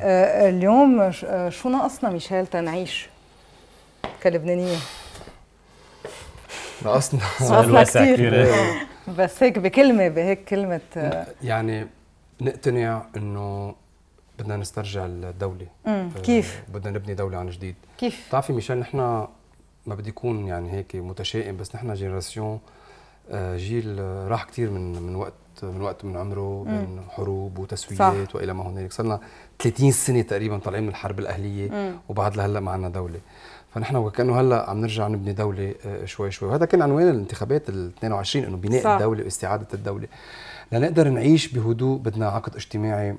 آه، اليوم آه، شو ناقصنا ميشيل تنعيش كلبنانيه ناقصنا واسع كثير بس هيك بكلمه بهيك كلمه آه. يعني نقتنع انه بدنا نسترجع الدوله كيف بدنا نبني دوله عن جديد كيف بتعرفي ميشيل نحن ما بدي يكون يعني هيك متشائم بس نحن جينيراسيون آه، جيل آه، راح كثير من من وقت من وقت من عمره مم. من حروب وتسويات والى ما هنالك صرنا 30 سنه تقريبا طالعين من الحرب الاهليه مم. وبعد لهلا ما عندنا دوله فنحن وكانه هلا عم نرجع نبني دوله آه، شوي شوي وهذا كان عنوان الانتخابات ال 22 انه بناء صح. الدوله واستعاده الدوله لنقدر نعيش بهدوء بدنا عقد اجتماعي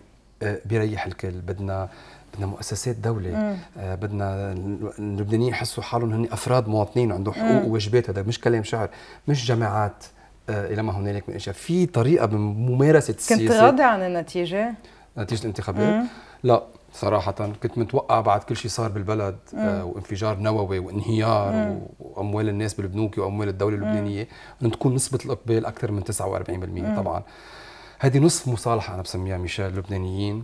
بيريح الكل بدنا بدنا مؤسسات دولة آه، بدنا اللبنانيين يحسوا حالهم هن أفراد مواطنين عندهم حقوق وواجبات هذا مش كلام شعر مش جماعات آه، إلى ما هنالك من أشياء في طريقة بممارسة السياسة كنت راضي عن النتيجة؟ نتيجة الانتخابات؟ لا صراحة كنت متوقع بعد كل شيء صار بالبلد آه، وانفجار نووي وانهيار مم. واموال الناس بالبنوك واموال الدولة اللبنانية انه تكون نسبة الاقبال اكثر من 49% مم. طبعا هذه نصف مصالحه انا بسميها ميشيل لبنانيين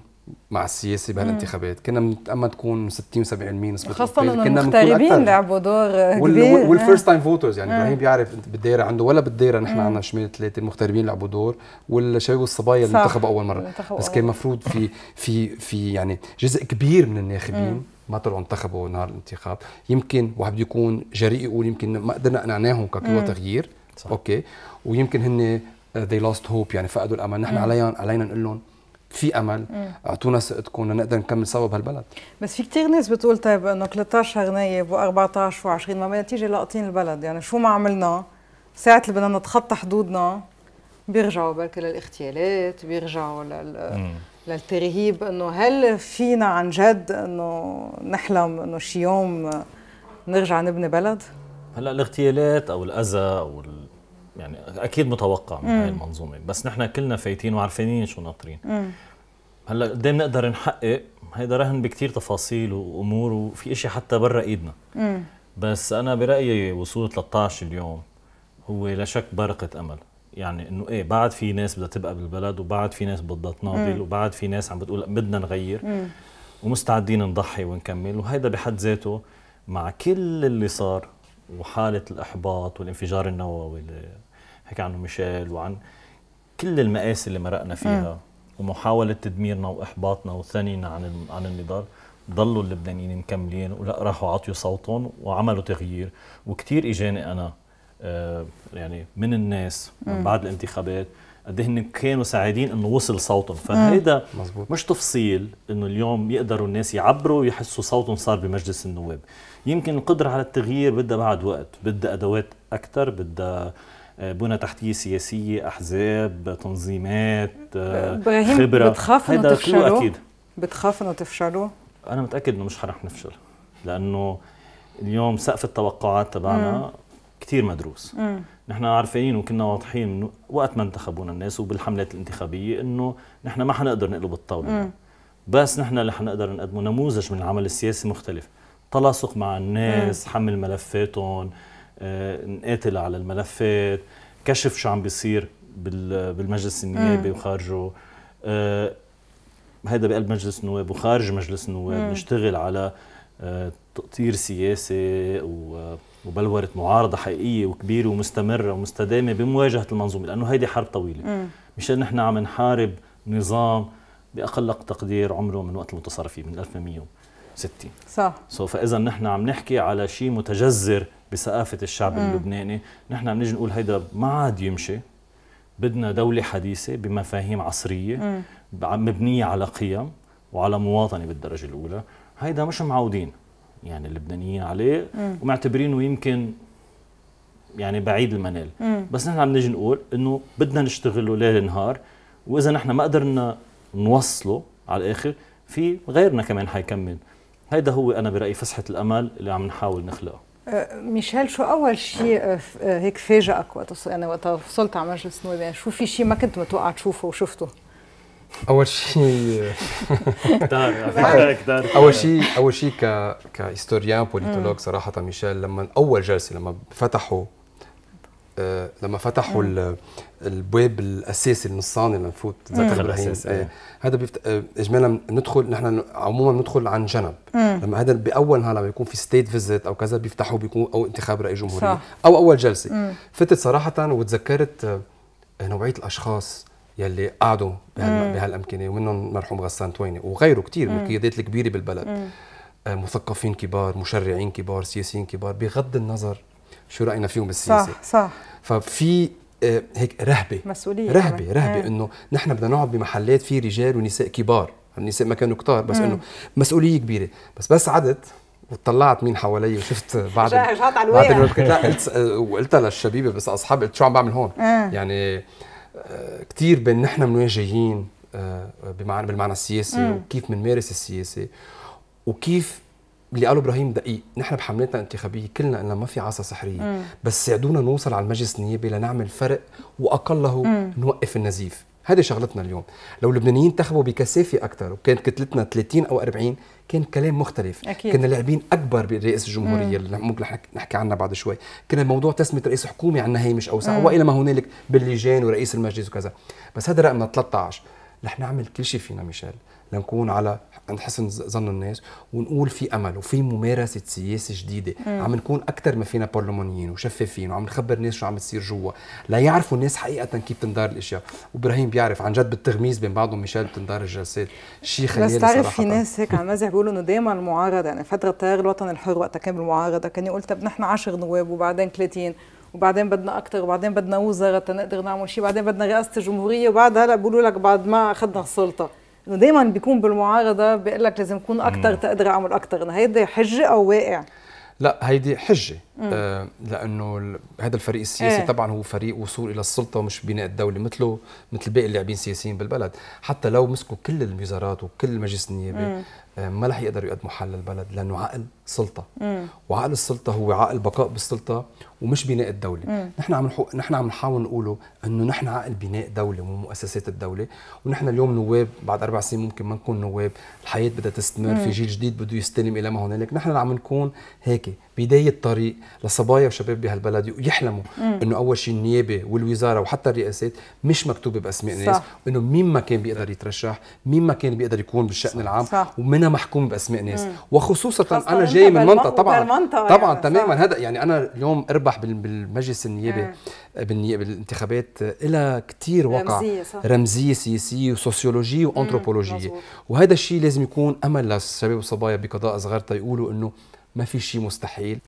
مع السياسه بهالانتخابات كنا اما تكون 60 70% نسبه خاصه انه المغتربين لعبوا دور كبير والفيرست تايم فوترز يعني آه. ابراهيم بيعرف انت بالدايره عنده ولا بالدايره نحن آه. عندنا شمال ثلاثه المغتربين لعبوا دور والشباب والصبايا اللي انتخبوا اول مره بس كان المفروض في في في يعني جزء كبير من الناخبين ما طلعوا انتخبوا نهار الانتخاب يمكن واحد بده يكون جريء يقول يمكن ما قدرنا اقنعناهم كقوى تغيير صح. اوكي ويمكن هن Uh, they lost hope يعني فقدوا الامل نحن علينا علينا نقول لهم في امل اعطونا ثقتكم لنقدر نكمل سوا بهالبلد بس في كثير ناس بتقول طيب انه 13 نايب و14 و20 ما بالنتيجه لاقطين البلد يعني شو ما عملنا ساعه اللي بدنا نتخطى حدودنا بيرجعوا بركي للاغتيالات بيرجعوا لل للترهيب انه هل فينا عن جد انه نحلم انه شي يوم نرجع نبني بلد؟ هلا الاغتيالات او الاذى او ال يعني اكيد متوقع من هاي المنظومه بس نحن كلنا فايتين وعارفين شو ناطرين هلا قد إيه نقدر نحقق هيدا رهن بكثير تفاصيل وامور وفي اشي حتى برا ايدنا مم. بس انا برايي وصول 13 اليوم هو لا شك برقه امل يعني انه ايه بعد في ناس بدها تبقى بالبلد وبعد في ناس بدها تناضل وبعد في ناس عم بتقول بدنا نغير مم. ومستعدين نضحي ونكمل وهيدا بحد ذاته مع كل اللي صار وحاله الاحباط والانفجار النووي اللي حكى عنه ميشيل وعن كل المآسي اللي مرقنا فيها م. ومحاولة تدميرنا وإحباطنا وثنينا عن عن النضال ضلوا اللبنانيين مكملين ولا راحوا عطوا صوتهم وعملوا تغيير وكثير اجاني انا آه، يعني من الناس من بعد الانتخابات قد إيه هن كانوا سعيدين انه وصل صوتهم فهيدا مزبوط. مش تفصيل انه اليوم يقدروا الناس يعبروا ويحسوا صوتهم صار بمجلس النواب يمكن القدره على التغيير بدها بعد وقت بدها ادوات اكثر بدها بنى تحتيه سياسيه احزاب تنظيمات آه، ابراهيم خبره بتخاف انه تفشلوا اكيد بتخاف انه تفشلوا انا متاكد انه مش رح نفشل لانه اليوم سقف التوقعات تبعنا كثير مدروس نحن عارفين وكنا واضحين وقت ما انتخبونا الناس وبالحملات الانتخابيه انه نحن ما حنقدر نقلب الطاوله بس نحن اللي حنقدر نقدمه نموذج من العمل السياسي مختلف تلاصق مع الناس مم. حمل ملفاتهم آه، نقاتل على الملفات كشف شو عم بيصير بالمجلس النيابي وخارجه هذا آه، بقلب مجلس النواب وخارج مجلس النواب نشتغل على آه، تقطير سياسي وبلورة معارضة حقيقية وكبيرة ومستمرة ومستدامة بمواجهة المنظومة لأنه هيدي حرب طويلة مشان نحن عم نحارب نظام بأقل تقدير عمره من وقت المتصرفين من 1860 صح سو فإذا نحن عم نحكي على شيء متجذر بثقافه الشعب مم. اللبناني نحن بنجي نقول هيدا ما عاد يمشي بدنا دولة حديثة بمفاهيم عصرية مم. مبنية على قيم وعلى مواطنة بالدرجة الأولى هيدا مش معودين يعني اللبنانيين عليه مم. ومعتبرينه يمكن يعني بعيد المنال مم. بس نحن عم نيجي نقول انه بدنا نشتغله ليل نهار واذا نحن ما قدرنا نوصله على الاخر في غيرنا كمان حيكمل هيدا هو انا برايي فسحه الامل اللي عم نحاول نخلقها ميشيل شو اول شيء آه، آه، هيك فاجئك وقت يعني وقت وصلت على مجلس النواب يعني شو في شيء ما كنت متوقع تشوفه وشفته؟ اول شيء اول شيء اول شيء ك كهيستوريان بوليتولوج صراحه ميشيل لما اول جلسه لما فتحوا آه، لما فتحوا مم. البواب الاساسي من الصانه لنفوت ذكر ابراهيم آه. هذا بيفت... آه اجمالا ندخل نحن عموما بندخل عن جنب مم. لما هذا باول نهار لما يكون في ستيت فيزيت او كذا بيفتحوا بيكون او انتخاب رئيس جمهوريه صح. او اول جلسه فتت صراحه وتذكرت آه، نوعيه الاشخاص يلي قعدوا بهالامكنه ومنهم مرحوم غسان تويني وغيره كثير من القيادات الكبيره بالبلد مم. آه، مثقفين كبار مشرعين كبار سياسيين كبار بغض النظر شو راينا فيهم بالسياسه صح صح ففي آه، هيك رهبه مسؤوليه رهبه رهبه إيه. انه نحن بدنا نقعد بمحلات في رجال ونساء كبار النساء ما كانوا كتار بس انه مسؤوليه كبيره بس بس عدت وطلعت مين حوالي وشفت بعض ال... بعض قلت وقلتها للشبيبه بس اصحابي قلت شو عم بعمل هون إيه. يعني آه، كثير بين نحن من وين جايين آه، بمعنى بالمعنى السياسي مم. وكيف بنمارس السياسه وكيف اللي قاله ابراهيم دقيق نحن بحملتنا الانتخابيه كلنا قلنا ما في عصا سحريه مم. بس ساعدونا نوصل على المجلس النيابي لنعمل فرق واقله مم. نوقف النزيف هذه شغلتنا اليوم لو اللبنانيين انتخبوا بكثافه اكثر وكانت كتلتنا 30 او 40 كان كلام مختلف أكيد. كنا لاعبين اكبر برئيس الجمهوريه اللي ممكن نحكي عنها بعد شوي كان الموضوع تسميه رئيس حكومه عندنا مش اوسع والى ما هنالك باللجان ورئيس المجلس وكذا بس هذا رقمنا 13 رح نعمل كل شيء فينا ميشيل لنكون على عند حسن ظن الناس ونقول في امل وفي ممارسه سياسه جديده مم. عم نكون اكثر ما فينا برلمانيين وشفافين وعم نخبر الناس شو عم تصير جوا ليعرفوا الناس حقيقه كيف تندار الاشياء وابراهيم بيعرف عن جد بالتغميز بين بعضهم ميشيل بتندار الجلسات شيء خيالي بس تعرف في ناس هيك عم مزح بيقولوا انه دائما المعارضه يعني فتره التيار الوطني الحر وقتها كان بالمعارضه كان يقول طب نحن 10 نواب وبعدين 30 وبعدين بدنا اكثر وبعدين بدنا وزاره تنقدر نعمل شيء بعدين بدنا رئاسه الجمهوريه وبعد هلا بيقولوا لك بعد ما اخذنا السلطه انه دايما بيكون بالمعارضه بيقول لك لازم اكون اكثر تقدر اعمل اكثر هيدي حجه او واقع؟ لا هيدي حجه آه لانه هذا الفريق السياسي إيه؟ طبعا هو فريق وصول الى السلطه مش بناء الدوله مثله مثل باقي اللاعبين السياسيين بالبلد حتى لو مسكوا كل الوزارات وكل المجلس النيابي آه ما رح يقدروا يقدموا حل للبلد لانه عقل سلطه مم. وعقل السلطه هو عقل بقاء بالسلطه ومش بناء الدوله نحن عم نحو... نحن عم نحاول نقوله انه نحن عقل بناء دوله ومؤسسات الدوله ونحن اليوم نواب بعد اربع سنين ممكن ما نكون نواب الحياه بدها تستمر مم. في جيل جديد بده يستلم الى ما هنالك نحن عم نكون هيك بدايه طريق لصبايا وشباب بهالبلد يحلموا انه اول شيء النيابه والوزاره وحتى الرئاسات مش مكتوبه باسماء ناس انه مين ما كان بيقدر يترشح مين ما كان بيقدر يكون بالشان صح. العام صح. ومنها محكوم باسماء ناس وخصوصا انا جاي من منطقه طبعا بالمنطقة طبعا يعني تماما هذا يعني انا اليوم اربح بالمجلس النيابي بالانتخابات الى كثير وقع رمزيه, صح. رمزية سياسيه وسوسيولوجيه وانثروبولوجيه وهذا الشيء لازم يكون امل للشباب والصبايا بقضاء صغار يقولوا انه ما في شيء مستحيل